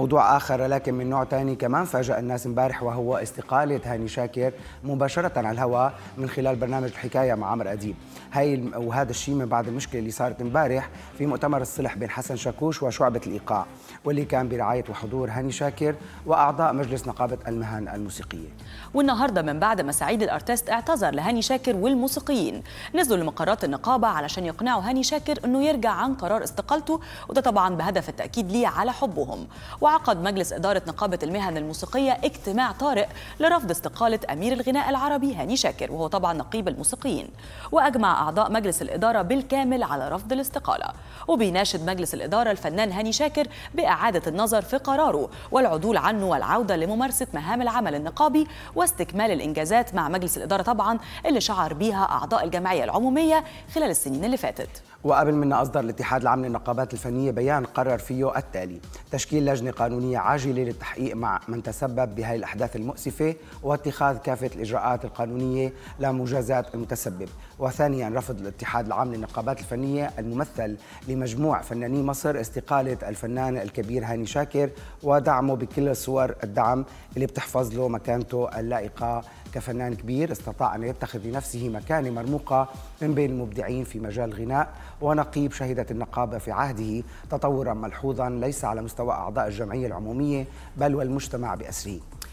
موضوع آخر لكن من نوع ثاني كمان فاجأ الناس امبارح وهو استقالة هاني شاكر مباشرة على الهواء من خلال برنامج الحكاية مع عمرو أديب هاي وهذا الشيء من بعد المشكلة اللي صارت امبارح في مؤتمر الصلح بين حسن شاكوش وشعبة الإيقاع واللي كان برعاية وحضور هاني شاكر وأعضاء مجلس نقابة المهن الموسيقية والنهاردة من بعد ما سعيد الأرتيست اعتذر لهاني شاكر والموسيقيين نزلوا لمقرات النقابة علشان يقنعوا هاني شاكر أنه يرجع عن قرار استقالته وده طبعا بهدف التأكيد ليه على حبهم وعقد مجلس إدارة نقابة المهن الموسيقية اجتماع طارئ لرفض استقالة أمير الغناء العربي هاني شاكر وهو طبعا نقيب الموسيقيين وأجمع أعضاء مجلس الإدارة بالكامل على رفض الاستقالة وبيناشد مجلس الإدارة الفنان هاني شاكر بإعادة النظر في قراره والعدول عنه والعودة لممارسة مهام العمل النقابي واستكمال الإنجازات مع مجلس الإدارة طبعا اللي شعر بيها أعضاء الجمعية العمومية خلال السنين اللي فاتت وقبل منا أصدر الاتحاد العام للنقابات الفنية بيان قرر فيه التالي تشكيل لجنة قانونية عاجلة للتحقيق مع من تسبب بهذه الأحداث المؤسفة واتخاذ كافة الإجراءات القانونية لمجازاة المتسبب وثانيا رفض الاتحاد العام للنقابات الفنية الممثل لمجموع فناني مصر استقالة الفنان الكبير هاني شاكر ودعمه بكل صور الدعم اللي بتحفظ له مكانته اللائقة كفنان كبير استطاع أن يتخذ لنفسه مكانة مرموقة من بين المبدعين في مجال الغناء ونقيب شهدت النقابة في عهده تطورا ملحوظا ليس على مستوى أعضاء الجمعية الجمعية العمومية بل والمجتمع بأسره